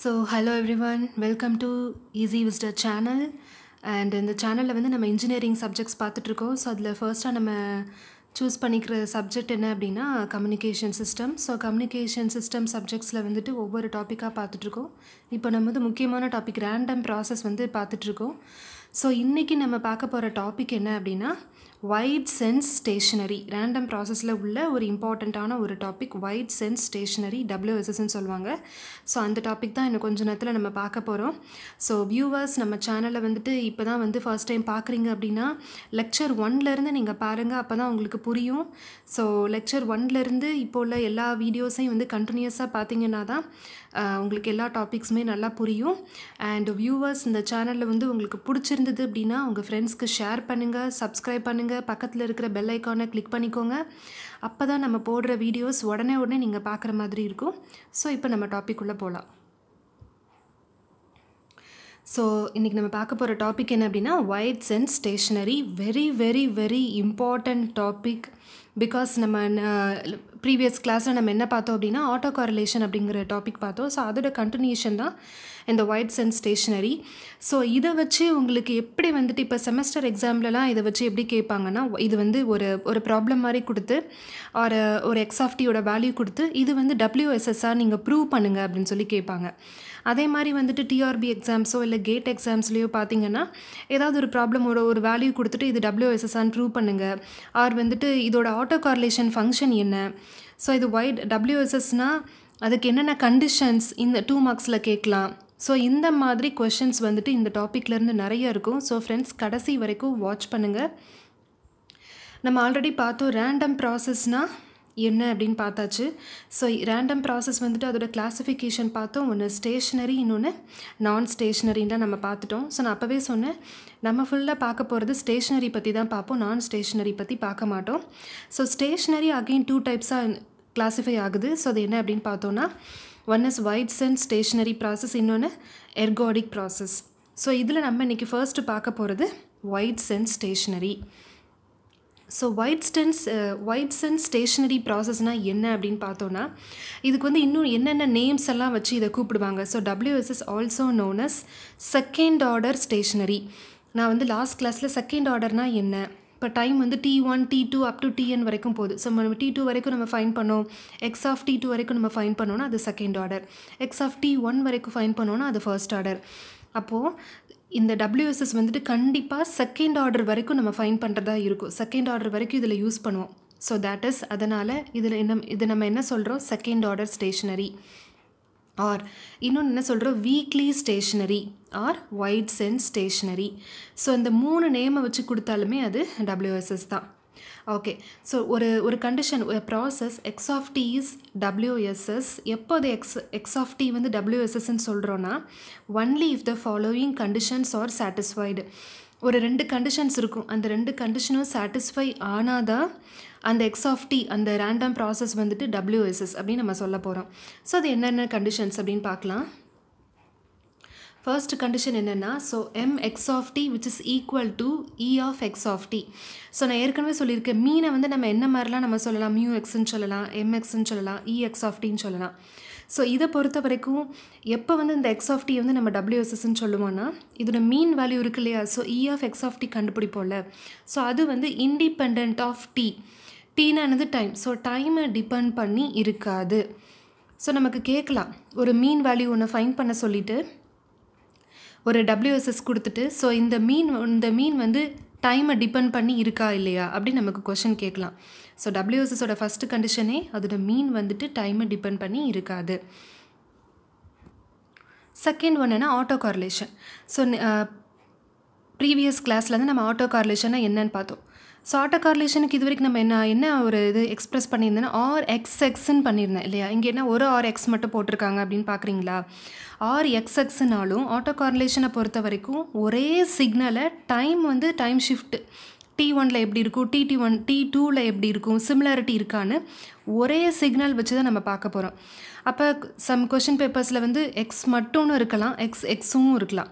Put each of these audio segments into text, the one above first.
So hello everyone welcome to easy Vistar channel and இந்த சேனலில் வந்து நம்ம இன்ஜினியரிங் சப்ஜெக்ட்ஸ் பார்த்துட்ருக்கோம் ஸோ அதில் ஃபர்ஸ்ட்டாக நம்ம சூஸ் பண்ணிக்கிற சப்ஜெக்ட் என்ன அப்படின்னா communication system so communication system சப்ஜெக்ட்ஸில் வந்துட்டு ஒவ்வொரு டாப்பிக்காக பார்த்துட்ருக்கோம் இப்போ நம்ம வந்து முக்கியமான டாபிக் ரேண்டம் ப்ராசஸ் வந்து பார்த்துட்ருக்கோம் ஸோ இன்றைக்கி நம்ம பார்க்க போகிற டாபிக் என்ன அப்படின்னா வைட் சென்ஸ் ஸ்டேஷனரி ரேண்டம் ப்ராசஸில் உள்ள ஒரு இம்பார்ட்டண்ட்டான ஒரு டாபிக் வைட் சென்ஸ் ஸ்டேஷனரி டபிள்யூஎஸ்எஸ்ன்னு சொல்லுவாங்க ஸோ அந்த டாபிக் தான் இன்னும் கொஞ்சம் நேரத்தில் நம்ம பார்க்க போகிறோம் ஸோ வியூவர்ஸ் நம்ம சேனலில் வந்துட்டு இப்போ தான் வந்து ஃபர்ஸ்ட் டைம் பார்க்குறீங்க அப்படின்னா லெக்சர் ஒன்லேருந்து நீங்கள் பாருங்கள் அப்போ தான் உங்களுக்கு புரியும் ஸோ லெக்சர் ஒன்லேருந்து இப்போ உள்ள எல்லா வீடியோஸையும் வந்து கண்டினியூஸாக பார்த்தீங்கன்னா தான் உங்களுக்கு எல்லா டாபிக்ஸுமே நல்லா புரியும் அண்ட் வியூவர்ஸ் இந்த சேனலில் வந்து உங்களுக்கு பிடிச்சிருந்தது அப்படின்னா உங்கள் ஃப்ரெண்ட்ஸ்க்கு ஷேர் பண்ணுங்கள் சப்ஸ்கிரைப் பண்ணுங்கள் பக்கத்தில் இருக்கிற பெல் ஐக்கானை கிளிக் பண்ணிக்கோங்க அப்போ தான் நம்ம போடுற வீடியோஸ் உடனே உடனே நீங்கள் பார்க்குற மாதிரி இருக்கும் ஸோ இப்போ நம்ம டாபிக் உள்ளே போகலாம் ஸோ இன்றைக்கி நம்ம பார்க்க போகிற டாபிக் என்ன அப்படின்னா ஒயிட்ஸ் அண்ட் stationary very very very important topic because நம்ம ப்ரீவியஸ் கிளாஸில் நம்ம என்ன பார்த்தோம் அப்படின்னா ஆட்டோ காரலேஷன் அப்படிங்கிற டாபிக் பார்த்தோம் ஸோ அதோட கண்டினியூஷன் தான் இந்த ஒயிட்ஸ் அண்ட் ஸ்டேஷ்னரி ஸோ இதை வச்சு உங்களுக்கு எப்படி வந்துட்டு இப்போ செமஸ்டர் எக்ஸாம்லலாம் இதை வச்சு எப்படி கேட்பாங்கன்னா இது வந்து ஒரு ஒரு ப்ராப்ளம் மாதிரி கொடுத்து ஒரு ஒரு எக்ஸாஃப்டியோட வேல்யூ கொடுத்து இது வந்து டபிள்யூஎஸ்எஸ்ஆர் நீங்கள் ப்ரூவ் பண்ணுங்கள் அப்படின்னு சொல்லி கேட்பாங்க அதே மாதிரி வந்துட்டு டிஆர்பி எக்ஸாம்ஸோ இல்லை கேட் எக்ஸாம்ஸ்லேயோ பார்த்தீங்கன்னா ஏதாவது ஒரு ப்ராப்ளமோட ஒரு ஒரு வேல்யூ கொடுத்துட்டு இது டபிள்யூஎஸ்எஸ்ஆர்னு ப்ரூவ் பண்ணுங்கள் ஆர் வந்துட்டு இதோட ஆட்டோ கார்லேஷன் ஃபங்க்ஷன் என்ன ஸோ இது ஒயிட் டபிள்யூஎஸ்எஸ்னால் அதுக்கு என்னென்ன கண்டிஷன்ஸ் இந்த டூ மார்க்ஸில் கேட்கலாம் ஸோ இந்த மாதிரி கொஷின்ஸ் வந்துட்டு இந்த டாப்பிக்லேருந்து நிறைய இருக்கும் ஸோ ஃப்ரெண்ட்ஸ் கடைசி வரைக்கும் வாட்ச் பண்ணுங்கள் நம்ம ஆல்ரெடி பார்த்தோம் ரேண்டம் ப்ராசஸ்னால் என்ன அப்படின்னு பார்த்தாச்சு ஸோ ரேண்டம் ப்ராசஸ் வந்துட்டு அதோட கிளாஸிஃபிகேஷன் பார்த்தோம் ஒன்று ஸ்டேஷ்னரி இன்னொன்று நான் ஸ்டேஷ்னரின்னு நம்ம பார்த்துட்டோம் ஸோ நான் அப்போவே சொன்னேன் நம்ம ஃபுல்லாக பார்க்க போகிறது ஸ்டேஷ்னரி பற்றி தான் பார்ப்போம் நான் ஸ்டேஷ்னரி பற்றி பார்க்க மாட்டோம் ஸோ ஸ்டேஷ்னரி அகெயின் டூ டைப்ஸாக கிளாஸிஃபை ஆகுது ஸோ அது என்ன அப்படின்னு பார்த்தோன்னா ஒன் இஸ் வைட்ஸ் அண்ட் ஸ்டேஷ்னரி ப்ராசஸ் இன்னொன்று எர்காடிக் ப்ராசஸ் ஸோ இதில் நம்ம இன்றைக்கி ஃபர்ஸ்ட்டு பார்க்க போகிறது ஒயிட் அண்ட் stationary so wide sense wide sense stationary ப்ராசஸ்னால் என்ன அப்படின்னு பார்த்தோன்னா இதுக்கு வந்து இன்னும் என்னென்ன நேம்ஸ் எல்லாம் வச்சு இதை கூப்பிடுவாங்க so WSS also known as second order stationary நான் வந்து லாஸ்ட் கிளாஸில் செகண்ட் ஆர்டர்னால் என்ன இப்போ டைம் வந்து T one T two up to T N வரைக்கும் போகுது ஸோ நம்ம டி டூ வரைக்கும் நம்ம ஃபைன் பண்ணோம் எக்ஸ் ஆஃப் டி டூ வரைக்கும் நம்ம ஃபைன் பண்ணோன்னா அது second order X of D one வரைக்கும் ஃபைன் பண்ணோன்னா அது ஃபர்ஸ்ட் ஆர்டர் அப்போது இந்த டபிள்யூஎஸ்எஸ் வந்துட்டு கண்டிப்பாக செகண்ட் ஆர்டர் வரைக்கும் நம்ம ஃபைன் பண்ணுறதா இருக்கும் செகண்ட் ஆர்டர் வரைக்கும் இதில் யூஸ் பண்ணுவோம் ஸோ தேட் இஸ் அதனால் இதில் என்ன இது நம்ம என்ன சொல்கிறோம் செகண்ட் ஆர்டர் ஸ்டேஷ்னரி ஆர் இன்னொன்று என்ன சொல்கிறோம் weakly stationary or wide sense stationary so இந்த மூணு நேமை வச்சு கொடுத்தாலுமே அது டபிள்யூஎஸ்எஸ் தான் ஓகே ஸோ ஒரு ஒரு கண்டிஷன் ஒரு process X of D is WSS எப்போ அது எக்ஸ் எக்ஸ் ஆஃப் டி வந்து டபிள்யூஎஸ்எஸ்ன்னு சொல்கிறோன்னா only if the following conditions are satisfied ஒரு ரெண்டு கண்டிஷன்ஸ் இருக்கும் அந்த ரெண்டு கண்டிஷனும் சாட்டிஸ்ஃபை தான் அந்த எக்ஸ் ஆஃப் டி அந்த ரேண்டம் ப்ராசஸ் வந்துட்டு டபிள்யூஎஸ்எஸ் அப்படின்னு நம்ம சொல்ல போகிறோம் ஸோ அது என்னென்ன கண்டிஷன்ஸ் அப்படின்னு பார்க்கலாம் ஃபர்ஸ்ட் கண்டிஷன் என்னென்னா so M X of T which is equal to E of X of T so நான் ஏற்கனவே சொல்லியிருக்கேன் மீனை வந்து நம்ம என்ன மாதிரிலாம் நம்ம சொல்லலாம் மியூ எக்ஸ்ன்னு சொல்லலாம் எம் எக்ஸ்ன்னு சொல்லலாம் இ e எக்ஸ் ஆஃப் டின்னு சொல்லலாம் ஸோ இதை பொறுத்த வரைக்கும் எப்போ வந்து இந்த எக்ஸ் ஆஃப் டி வந்து நம்ம டபிள்யூஎஸ்எஸ்ன்னு சொல்லுவோன்னா இதோட மீன் வேல்யூ இருக்கு இல்லையா so E of X of T கண்டுபிடிப்போம்ல ஸோ அது வந்து இண்டிபெண்ட் ஆஃப் டி டீனானது டைம் ஸோ டைமை டிபெண்ட் பண்ணி இருக்காது ஸோ நமக்கு கேட்கலாம் ஒரு மீன் வேல்யூ ஒன்று ஃபைன் பண்ண சொல்லிவிட்டு ஒரு டபிள்யூஎஸ்எஸ் கொடுத்துட்டு ஸோ இந்த மீன் இந்த மீன் வந்து டைமை டிபெண்ட் பண்ணி இருக்கா இல்லையா அப்படின்னு நமக்கு கொஷின் கேட்கலாம் ஸோ டபிள்யூஎஸ்எஸோட ஃபஸ்ட்டு கண்டிஷனே அதோட மீன் வந்துட்டு டைமை டிபெண்ட் பண்ணி இருக்காது செகண்ட் ஒன்றுனா ஆட்டோ கார்லேஷன் ஸோ ப்ரீவியஸ் கிளாஸ்லேருந்து நம்ம ஆட்டோ கார்லேஷனாக என்னென்னு பார்த்தோம் சார்ட்ட கார்லேஷனுக்கு இது வரைக்கும் நம்ம என்ன என்ன ஒரு இது எக்ஸ்ப்ரெஸ் பண்ணியிருந்தேன்னா ஆர் எக்ஸ் எக்ஸ்ன்னு பண்ணியிருந்தேன் இல்லையா இங்கே என்ன ஒரு ஆர் எக்ஸ் மட்டும் போட்டிருக்காங்க அப்படின்னு பார்க்குறீங்களா ஆர் எக்ஸ் எக்ஸ்னாலும் ஆட்டோ கார்லேஷனை பொறுத்த வரைக்கும் ஒரே சிக்னலை டைம் வந்து டைம் ஷிஃப்ட் டி ஒனில் எப்படி இருக்கும் டி டி ஒன் டி டூவில் எப்படி இருக்கும் சிமிலாரிட்டி இருக்கான்னு ஒரே சிக்னல் வச்சு தான் நம்ம பார்க்க போகிறோம் அப்போ சம் கொஷின் பேப்பர்ஸில் வந்து எக்ஸ் மட்டும்னு இருக்கலாம் எக்ஸ் எக்ஸும் இருக்கலாம்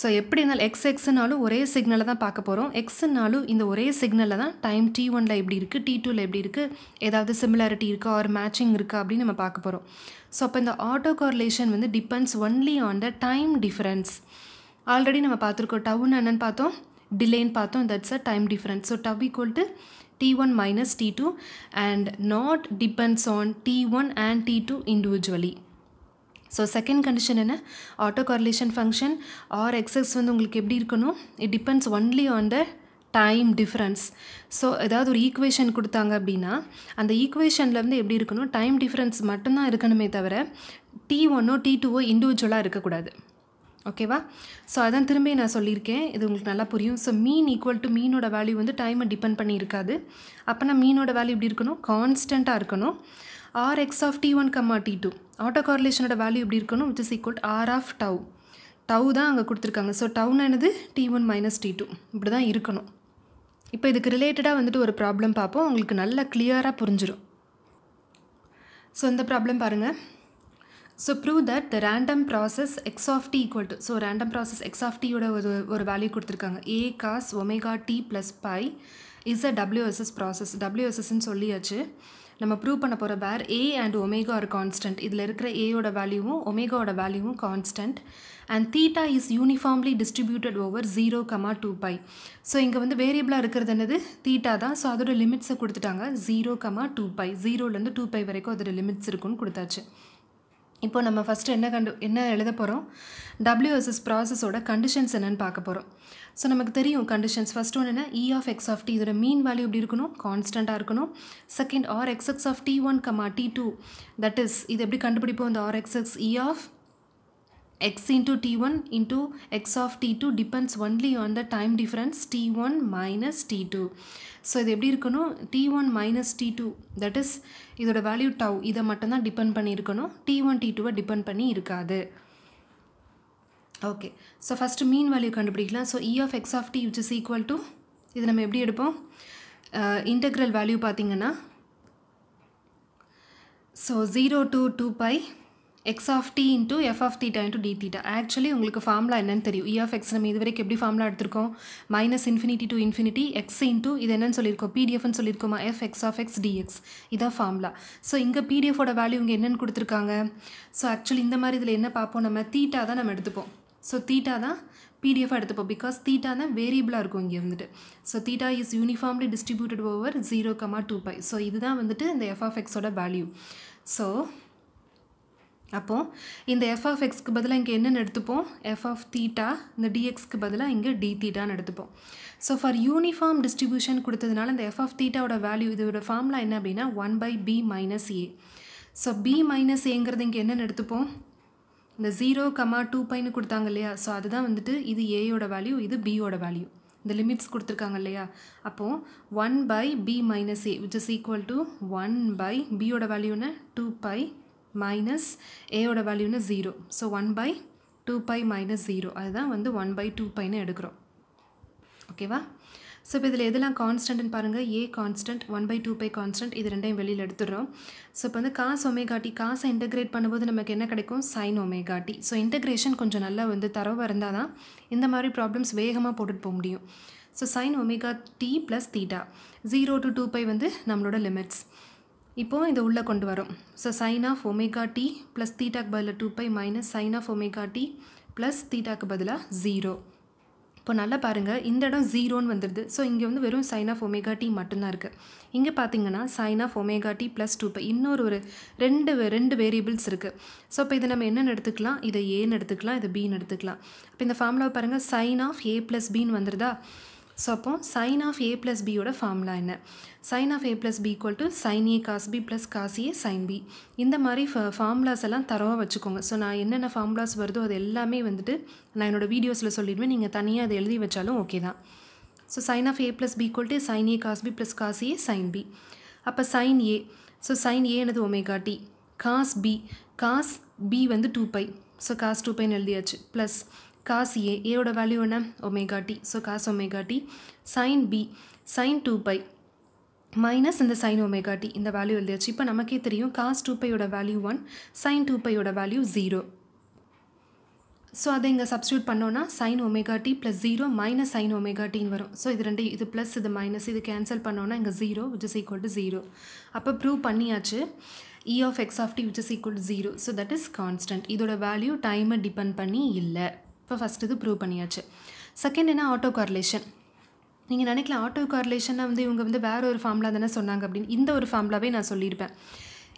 ஸோ எப்படி இருந்தாலும் எக்ஸ் எக்ஸ்னாலும் ஒரே சிக்னலை தான் பார்க்க போகிறோம் எக்ஸ்னாலும் இந்த ஒரே சிக்னலில் தான் டைம் டி ஒனில் எப்படி இருக்குது டி டூவில் எப்படி இருக்குது ஏதாவது சிமிலாரிட்டி இருக்கா ஆர் மேட்சிங் இருக்கா அப்படின்னு நம்ம பார்க்க போகிறோம் ஸோ அப்போ இந்த ஆட்டோ கார்லேஷன் வந்து depends only on the time difference already நம்ம பார்த்துருக்கோம் டவுன் என்னென்னு பார்த்தோம் டிலேன்னு பார்த்தோம் that's a time difference so tau equal to T one minus D two and not depends on T one and T two individually so second condition என்ன auto correlation function or X X வந்து உங்களுக்கு எப்படி இருக்கணும் it depends only on the time difference so ஏதாவது ஒரு equation கொடுத்தாங்க அப்படின்னா அந்த ஈக்குவேஷன்லேருந்து எப்படி இருக்கணும் டைம் டிஃப்ரென்ஸ் மட்டும்தான் இருக்கணுமே தவிர டி ஒன்னோ டி டூவோ இண்டிவிஜுவலாக இருக்கக்கூடாது ஓகேவா ஸோ அதான் திரும்பி நான் சொல்லியிருக்கேன் இது உங்களுக்கு நல்லா புரியும் ஸோ மீன் ஈக்குவல் டு மீனோட வேல்யூ வந்து டைமை டிபெண்ட் பண்ணியிருக்காது இருக்காது அப்போனா மீனோட வேல்யூ எப்படி இருக்கணும் கான்ஸ்டண்ட்டாக இருக்கணும் R X of D one comma T two auto கார்லேஷனோட வேல்யூ எப்படி இருக்கணும் which is equal R of tau tau தான் அங்கே கொடுத்துருக்காங்க ஸோ டவுன் என்னது T one minus D two இப்படி தான் இருக்கணும் இப்போ இதுக்கு ரிலேட்டடாக வந்துட்டு ஒரு ப்ராப்ளம் பார்ப்போம் உங்களுக்கு நல்லா கிளியராக புரிஞ்சிடும் ஸோ இந்த ப்ராப்ளம் பாருங்கள் so prove that the random process X of T equal to so random process X of டியோட ஒரு ஒரு வேல்யூ கொடுத்துருக்காங்க A cos omega T plus pi is a WSS process டபிள்யூஎஸ்எஸ்ன்னு சொல்லியாச்சு நம்ம ப்ரூவ் பண்ண போகிற where A and omega are constant இதில் இருக்கிற ஏயோட வேல்யூவும் ஒமேகாவோட வேல்யூவும் constant and theta is uniformly distributed over zero comma two pi so இங்கே வந்து வேரியபிளாக இருக்கிறது என்னது தீட்டா தான் ஸோ அதோட லிமிட்ஸை கொடுத்துட்டாங்க ஜீரோ கமா டூ பை ஜீரோலேருந்து டூ பை வரைக்கும் அதோட லிமிட்ஸ் இருக்குன்னு கொடுத்தாச்சு இப்போ நம்ம ஃபஸ்ட்டு என்ன கண்டு என்ன எழுத போகிறோம் டபிள்யூஎஸ்எஸ் ப்ராசஸோட கண்டிஷன்ஸ் என்னென்னு பார்க்க போகிறோம் ஸோ நமக்கு தெரியும் கண்டிஷன்ஸ் ஃபஸ்ட் ஒன்று என்ன E of X of T இதோட மீன் வேல்யூ எப்படி இருக்கணும் கான்ஸ்டண்ட்டாக இருக்கணும் second R XX of D one comma D two that is இது எப்படி கண்டுபிடிப்போம் இந்த R XX E of X into T one into X of T two of only depends the time the T one minus D two so இது எப்படி இருக்கணும் T one minus D two that is இதோட value tau இதை மட்டும்தான் depend பண்ணியிருக்கணும் T one T டூவை depend பண்ணி இருக்காது okay so first mean value கண்டுபிடிக்கலாம் so E of X of T which is equal to இது நம்ம எப்படி எடுப்போம் இன்டெக்ரல் வேல்யூ பார்த்தீங்கன்னா so zero to two pi X of T into F of theta into d theta actually உங்களுக்கு formula என்னன்னு தெரியும் இ of X நம்ம இது வரைக்கும் எப்படி ஃபார்முலா எடுத்திருக்கோம் minus infinity to infinity X into இது என்னன்னு சொல்லியிருக்கோம் பிடிஎஃப்னு சொல்லியிருக்கோமா F X of X dx இதான் ஃபார்முலா ஸோ இங்கே பிடிஎஃபோட வேல்யூ இங்கே என்னென்னு கொடுத்துருக்காங்க ஸோ ஆக்சுவலி இந்த மாதிரி இதில் என்ன பார்ப்போம் நம்ம தீட்டா தான் நம்ம எடுத்துப்போம் ஸோ தீட்டா தான் பிடிஎஃப் எடுத்துப்போம் பிகாஸ் தீட்டா தான் வேரியபிளாக இருக்கும் இங்கே வந்துட்டு so theta is uniformly distributed over zero comma two pi so இதுதான் வந்துட்டு இந்த எஃப்எஃப்எக்ஸோட வேல்யூ ஸோ அப்போது இந்த எஃப் எக்ஸ்க்கு பதிலாக இங்கே என்னென்னு எடுத்துப்போம் எஃப் ஆஃப் தீட்டா இந்த டிஎக்ஸ்க்கு பதிலாக இங்கே டி தீட்டான்னு எடுத்துப்போம் ஸோ ஃபார் யூனிஃபார்ம் டிஸ்ட்ரிபியூஷன் கொடுத்ததுனால இந்த எஃப் ஆஃப் தீட்டாவோட வேல்யூ இதோட ஃபார்ம்லாம் என்ன அப்படின்னா one by B minus A so B minus ஏங்கிறது இங்கே என்னென்னு எடுத்துப்போம் இந்த ஜீரோ கமா டூ பைன்னு கொடுத்தாங்க இல்லையா ஸோ அதுதான் வந்துட்டு இது ஏயோட வேல்யூ இது பியோட வேல்யூ இந்த லிமிட்ஸ் கொடுத்துருக்காங்க இல்லையா அப்போது one by B minus A which is equal to one by பியோட வேல்யூன்னு டூ பை மைனஸ் ஏயோட வேல்யூன்னு zero so one by two pi minus zero அதுதான் வந்து ஒன் பை டூ பைன்னு எடுக்கிறோம் ஓகேவா ஸோ இப்போ இதில் எதெல்லாம் கான்ஸ்டன்ட்னு பாருங்கள் A constant one by two pi constant இது ரெண்டையும் வெளியில் எடுத்துடுறோம் ஸோ இப்போ வந்து காசு ஒமேகாட்டி காசை இன்டகிரேட் பண்ணும்போது நமக்கு என்ன கிடைக்கும் சைன் ஒமேகாட்டி ஸோ இன்டகிரேஷன் கொஞ்சம் நல்லா வந்து தரவாக இருந்தால் தான் இந்த மாதிரி ப்ராப்ளம்ஸ் வேகமாக போட்டுட்டு போக முடியும் so sine omega T plus theta zero to two pi வந்து நம்மளோட லிமிட்ஸ் இப்போது இதை உள்ளே கொண்டு வரோம் so sine of omega T plus தீட்டாக்கு பதில் two pi minus sine of omega T plus தீட்டாக்கு பதிலாக ஜீரோ இப்போ நல்லா பாருங்கள் இந்த இடம் ஜீரோன்னு வந்துடுது ஸோ இங்கே வந்து வெறும் சைன் ஆஃப் ஒமேகா டி மட்டும்தான் இருக்குது இங்கே பார்த்தீங்கன்னா sine of omega T plus two இப்போ இன்னொரு ஒரு ரெண்டு ரெண்டு வேரியபிள்ஸ் இருக்குது ஸோ இப்போ இதை நம்ம என்னென்னு எடுத்துக்கலாம் இதை ஏன்னு எடுத்துக்கலாம் இதை பின்னு எடுத்துக்கலாம் இப்போ இந்த ஃபார்முலாவை பாருங்கள் சைன் ஆஃப் ஏ ப்ளஸ் பின்னு வந்துடுதா ஸோ அப்போது சைன் ஆஃப் ஏ ப்ளஸ் பியோட ஃபார்முலா என்ன sine of A plus B equal to sine A cos B plus cos A sine B இந்த மாதிரி ஃபார்முலாஸ் எல்லாம் தரவாக வச்சுக்கோங்க ஸோ நான் என்னென்ன ஃபார்முலாஸ் வருதோ அது எல்லாமே வந்துட்டு நான் என்னோடய வீடியோஸில் சொல்லிடுவேன் நீங்கள் தனியாக அதை எழுதி வச்சாலும் ஓகே தான் so sine of A plus B equal to sine A cos B plus cos A sine B அப்போ சைன் ஏ ஸோ சைன் ஏனது omega T cos B cos B வந்து two pi so cos two பைன்னு எழுதியாச்சு plus cos A ஏயோட value என்ன omega T so cos omega T sine B sine two pi minus இந்த sine omega T இந்த value எழுதியாச்சு இப்போ நமக்கே தெரியும் காஸ் டூ பையோட வேல்யூ ஒன் சைன் டூ பையோட வேல்யூ ஜீரோ ஸோ அதை இங்கே சப்ஸ்டியூட் பண்ணோன்னா sine omega T plus zero minus sine omega டின்னு வரும் ஸோ இது ரெண்டு இது ப்ளஸ் இது மைனஸ் இது கேன்சல் பண்ணோன்னா இங்கே zero which is equal to zero அப்போ ப்ரூவ் பண்ணியாச்சு E of X of T which is equal to zero so that is constant இதோட வேல்யூ டைமை டிபெண்ட் பண்ணி இல்லை இப்போ ஃபஸ்ட்டு இது ப்ரூவ் பண்ணியாச்சு செகண்ட் என்ன ஆட்டோ கார்லேஷன் நீங்கள் நினைக்கலாம் ஆட்டோ கார்லேஷனாக வந்து இவங்க வந்து வேறு ஒரு ஃபார்முலா தானே சொன்னாங்க அப்படின்னு இந்த ஒரு ஃபார்ம்லாவே நான் சொல்லியிருப்பேன்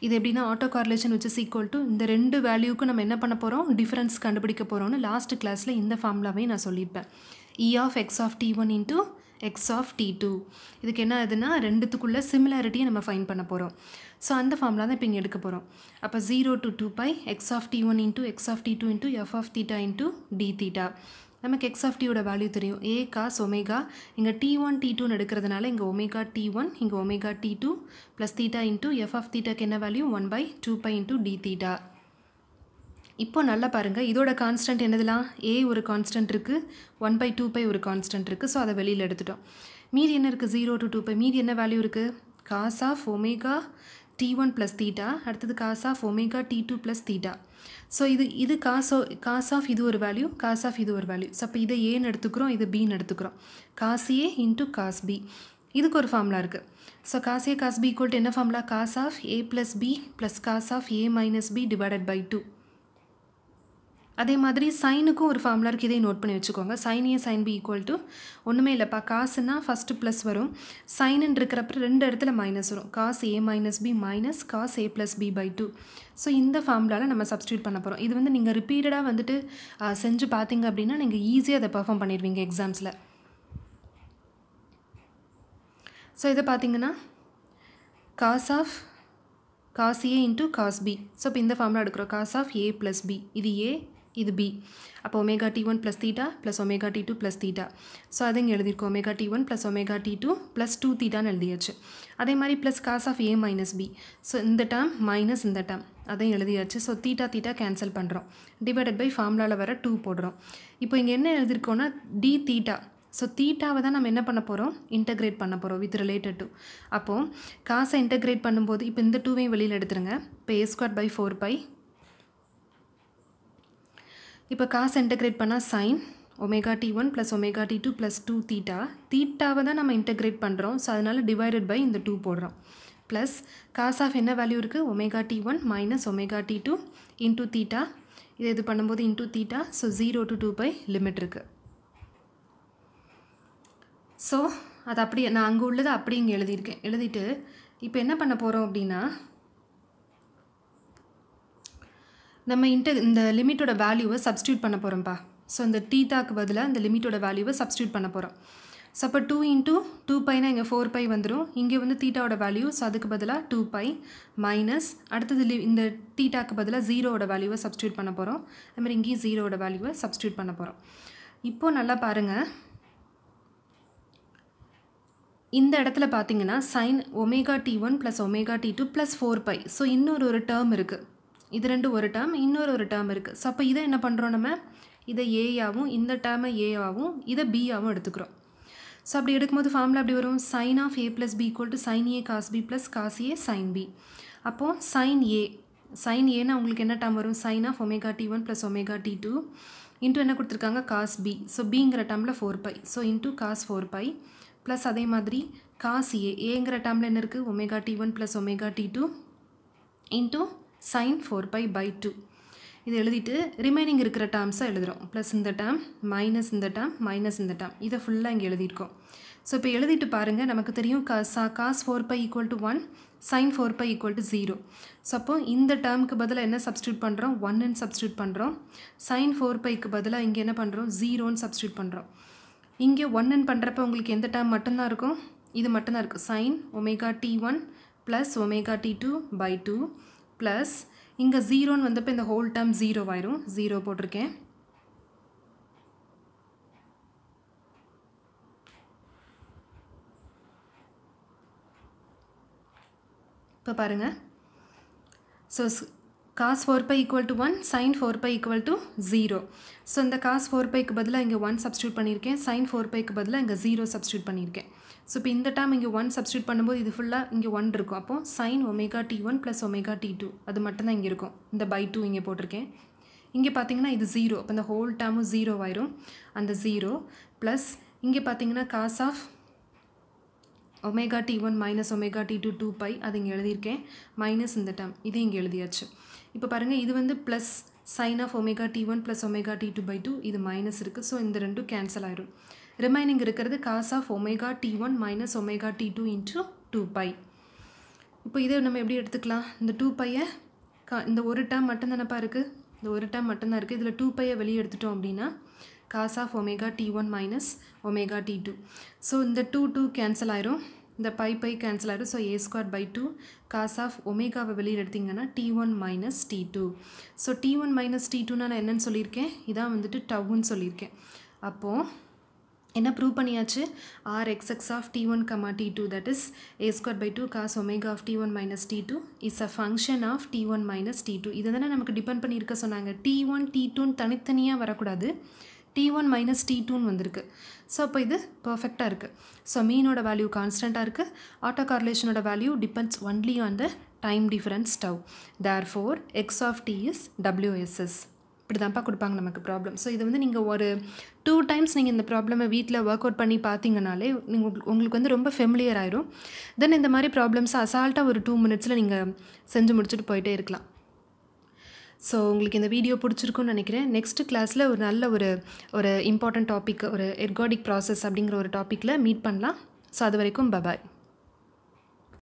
இது எப்படின்னா ஆட்டோ கார்லேஷன் வச்சு சீக்வல் டு இந்த ரெண்டு வேல்யூக்கும் நம்ம என்ன பண்ண போகிறோம் டிஃப்ரென்ஸ் கண்டுபிடிக்க போகிறோம்னு லாஸ்ட் கிளாஸில் இந்த ஃபார்ம்லாவே நான் சொல்லியிருப்பேன் E of X of D one into X of T two இதுக்கு என்ன ஆகுதுன்னா ரெண்டுத்துக்குள்ளே சிமிலாரிட்டியை நம்ம ஃபைன் பண்ண போகிறோம் ஸோ அந்த ஃபார்முலா தான் இப்போ இங்கே எடுக்க போகிறோம் அப்போ zero to two pi X of D one into X of T two into F of theta into d theta நமக்கு எக்ஸ் ஆஃப் டியோட வேல்யூ தெரியும் ஏ காஸ் ஒமேகா இங்கே டி ஒன் டி டூன்னு எடுக்கிறதுனால இங்கே ஒமேகா டி ஒன் இங்கே omega D two plus theta into F of தீட்டாக்கு என்ன value one by two pi into d theta இப்போ நல்லா பாருங்கள் இதோட கான்ஸ்டன்ட் என்னதுலாம் ஏ ஒரு கான்ஸ்டன்ட் இருக்குது ஒன் பை டூ பை ஒரு கான்ஸ்டன்ட் இருக்குது ஸோ அதை வெளியில் எடுத்துட்டோம் மீதி என்ன இருக்குது ஜீரோ டு டூ பை மீதி என்ன வேல்யூ இருக்குது cos of omega D one plus theta அடுத்தது cos of omega D two plus theta so இது இது காசோ காஸ் ஆஃப் இது ஒரு வேல்யூ காஸ் ஆஃப் இது ஒரு வேல்யூ ஸோ அப்போ இதை ஏன்னு எடுத்துக்கிறோம் இதை பின்னு எடுத்துக்கிறோம் காசியே ஏ இன்ட்டு காஸ் பி இதுக்கு ஒரு ஃபார்முலா இருக்குது ஸோ காசியே காஸ் பி ஈக்குவல் டு என்ன formula cos of A plus B plus cos of A minus B divided by two அதே மாதிரி சைனுக்கும் ஒரு ஃபார்முலா இருக்குது இதை நோட் பண்ணி வச்சுக்கோங்க sine A sine B equal to ஒன்றுமே இல்லைப்பா காசுன்னா ஃபஸ்ட்டு ப்ளஸ் வரும் சைனுன்னு இருக்கிறப்ப ரெண்டு இடத்துல மைனஸ் வரும் cos A minus B minus cos A plus B by two so இந்த ஃபார்முலாவில் நம்ம சப்ஸ்டியூட் பண்ண போகிறோம் இது வந்து நீங்கள் ரிப்பீட்டடாக வந்துட்டு செஞ்சு பார்த்தீங்க அப்படின்னா நீங்கள் ஈஸியாக அதை பர்ஃபார்ம் பண்ணிடுவீங்க எக்ஸாம்ஸில் ஸோ இதை பார்த்தீங்கன்னா cos of cos A into cos B so இப்போ இந்த ஃபார்முலா எடுக்கிறோம் cos of A plus B இது ஏ இது பி அப்போ omega D one plus theta plus omega D two plus theta so அது இங்கே எழுதியிருக்கோம் omega D one plus omega D two plus two தீட்டான்னு எழுதியாச்சு அதே மாதிரி plus cos of A minus B so இந்த டேம் மைனஸ் இந்த டேம் அதையும் எழுதியாச்சு ஸோ தீட்டா தீட்டா கேன்சல் பண்ணுறோம் டிவைடட் பை ஃபார்முலாவில் வர டூ போடுறோம் இப்போ இங்கே என்ன எழுதியிருக்கோன்னா டி தீட்டா ஸோ தீட்டாவை தான் நம்ம என்ன பண்ண போகிறோம் இன்டகிரேட் பண்ண போகிறோம் வித் ரிலேட்டட் டு அப்போது காசை இன்டகிரேட் பண்ணும்போது இப்போ இந்த டூவையும் வெளியில் எடுத்துருங்க இப்போ A square by four pi இப்போ காசு இன்டகிரேட் பண்ணால் sine omega D one plus omega D two plus two theta தீட்டாவை தான் நம்ம இன்டகிரேட் பண்ணுறோம் ஸோ அதனால் டிவைடட் பை இந்த டூ போடுறோம் ப்ளஸ் காஸ் ஆஃப் என்ன வேல்யூ இருக்குது omega D one minus omega D two into theta இதை இது பண்ணும்போது into theta so zero to two pi limit இருக்குது ஸோ அது அப்படியே நான் அங்கே உள்ளதை அப்படியே இங்கே எழுதியிருக்கேன் எழுதிட்டு இப்போ என்ன பண்ண போகிறோம் அப்படின்னா நம்ம இன்டர் இந்த லிமிட்டோட வேல்யூவை சப்ஸ்டியூட் பண்ண போகிறோம்ப்பா ஸோ இந்த டீத்தாக்கு பதிலாக இந்த லிமிட்டோட வேல்யூவை சப்ஸ்டியூட் பண்ண போகிறோம் ஸோ அப்போ டூ இன்ட்டு டூ பைனா இங்கே ஃபோர் பை வந்துடும் இங்கே வந்து தீட்டாவோட வேல்யூ ஸோ அதுக்கு பதிலாக டூ பை மைனஸ் அடுத்தது லி இந்த தீட்டாக்கு பதிலாக ஜீரோவோட வேல்யூவை சப்ஸ்டியூட் பண்ண போகிறோம் அதுமாதிரி இங்கேயும் ஜீரோவோட வேல்யூவை சப்ஸ்டியூட் பண்ண போகிறோம் இப்போது நல்லா பாருங்கள் இந்த இடத்துல பார்த்தீங்கன்னா sine omega D one plus omega D two plus four pi so இன்னொரு ஒரு டேர்ம் இருக்குது இது ரெண்டு ஒரு டேர்ம் இன்னொரு ஒரு டேர்ம் இருக்குது ஸோ அப்போ இதை என்ன பண்ணுறோம் நம்ம இதை ஏயாவும் இந்த டேர்மை ஏயாவும் இதை பிஆவும் எடுத்துக்கிறோம் ஸோ அப்படி எடுக்கும்போது ஃபார்மில் அப்படி வரும் sine of A plus B equal to sine A cos B plus cos A sine B அப்போது சைன் ஏ சைன் ஏன்னா உங்களுக்கு என்ன டேர்ம் வரும் sine of omega D one plus omega D two into என்ன கொடுத்துருக்காங்க காஸ் பி ஸோ பிங்கிற டேர்மில் four pi so into cos four pi plus அதே மாதிரி காஸ் ஏ ஏங்கிற டேர்மில் என்ன இருக்குது omega D one plus omega D two into sine four pi by two இது எழுதிட்டு ரிமைனிங் இருக்கிற டேர்ம்ஸை எழுதுகிறோம் ப்ளஸ் இந்த டேம் மைனஸ் இந்த டேம் மைனஸ் இந்த டேம் இதை ஃபுல்லாக இங்கே எழுதியிருக்கோம் ஸோ இப்போ எழுதிட்டு பாருங்கள் நமக்கு தெரியும் கா சா cos four pi equal to one sine four pi equal to zero so அப்போ இந்த டேர்முக்கு பதிலாக என்ன சப்ஸ்டியூட் பண்ணுறோம் ஒன்னுன்னு சப்ஸ்டியூட் பண்ணுறோம் சைன் ஃபோர் பைக்கு பதிலாக இங்கே என்ன பண்ணுறோம் ஜீரோன்னு சப்ஸ்டியூட் பண்ணுறோம் இங்கே ஒன்னுன்னு பண்ணுறப்ப உங்களுக்கு எந்த டேம் மட்டும்தான் இருக்கும் இது மட்டும்தான் இருக்கும் sine omega D one plus omega D two by two plus இங்கே ஜீரோன்னு வந்தப்போ இந்த ஹோல் டேர்ம் ஜீரோவாயிரும் ஜீரோ போட்டிருக்கேன் இப்போ பாருங்கள் so cos four pi equal to one sine four pi equal to zero so இந்த காஸ் ஃபோர் பைக்கு பதிலாக இங்கே ஒன் சப்ஸ்டியூட் பண்ணியிருக்கேன் சைன் ஃபோர் பைக்கு பதிலாக இங்கே ஜீரோ சப்ஸ்டியூட் பண்ணியிருக்கேன் ஸோ இப்போ இந்த டைம் இங்கே ஒன் சப்ஸ்டியூட் பண்ணும்போது இது ஃபுல்லாக இங்கே ஒன் இருக்கும் அப்போது sine omega t1 one plus omega D two அது மட்டும்தான் இங்கே இருக்கும் இந்த பை டூ இங்கே போட்டிருக்கேன் இங்கே பார்த்தீங்கன்னா இது ஜீரோ அப்போ இந்த ஹோல் டேர்மும் ஜீரோ ஆயிரும் அந்த ஜீரோ ப்ளஸ் இங்கே பார்த்தீங்கன்னா cos of omega D one minus omega D two two pi அது இங்கே எழுதியிருக்கேன் மைனஸ் இந்த டேம் இது இங்கே எழுதியாச்சு இப்போ பாருங்கள் இது வந்து plus sine of omega D one plus omega D two by two இது மைனஸ் இருக்குது ஸோ இந்த ரெண்டும் கேன்சல் ஆயிடும் ரிமைனிங் இருக்கிறது cos of omega D one minus omega D two into two by இப்போ இதை நம்ம எப்படி எடுத்துக்கலாம் இந்த டூ பையை கா இந்த ஒரு டேம் மட்டும் தானப்பா இருக்குது இந்த ஒரு டேம் மட்டும்தான் இருக்குது இதில் டூ பையை வெளியே எடுத்துட்டோம் அப்படின்னா cos of omega t1 minus omega t2. So இந்த 2 2 cancel ஆயிரும் இந்த பை பை கேன்சல் ஆகிடும் so A square by two cos of ஒமேகாவை வெளியில் எடுத்திங்கன்னா t one minus D two so t one minus t டூனா நான் என்னென்னு சொல்லியிருக்கேன் இதான் வந்துட்டு டவுன்னு சொல்லியிருக்கேன் அப்போது என்ன ப்ரூவ் பண்ணியாச்சு R X X of D one comma D two that is A square by two cos omega of D one minus D two is a function of D one minus D two இதை தானே நமக்கு depend பண்ணியிருக்க சொன்னாங்க D one T டூன்னு தனித்தனியாக வரக்கூடாது D one minus D டூன்னு வந்திருக்கு ஸோ அப்போ இது பர்ஃபெக்டாக இருக்குது ஸோ மீனோட வேல்யூ கான்ஸ்டண்ட்டாக இருக்குது ஆட்டோ கார்லேஷனோட value depends only on the time difference tau therefore X of D is WSS இப்படி தான்ப்பா கொடுப்பாங்க நமக்கு ப்ராப்ளம் ஸோ இது வந்து நீங்கள் ஒரு டூ டைம்ஸ் நீங்கள் இந்த ப்ராப்ளமை வீட்டில் ஒர்க் அவுட் பண்ணி பார்த்தீங்கனாலே நீங்கள் உங்களுக்கு வந்து ரொம்ப ஃபெமிலியர் ஆயிரும் தென் இந்த மாதிரி ப்ராப்ளம்ஸ் அசால்ட்டாக ஒரு டூ மினிட்ஸில் நீங்கள் செஞ்சு முடிச்சுட்டு போயிட்டே இருக்கலாம் ஸோ உங்களுக்கு இந்த வீடியோ பிடிச்சிருக்குன்னு நினைக்கிறேன் நெக்ஸ்ட் கிளாஸில் ஒரு நல்ல ஒரு ஒரு இம்பார்ட்டண்ட் டாபிக் ஒரு எர்காடிக் ப்ராசஸ் அப்படிங்கிற ஒரு டாப்பிக்கில் மீட் பண்ணலாம் ஸோ அது வரைக்கும் பபாய்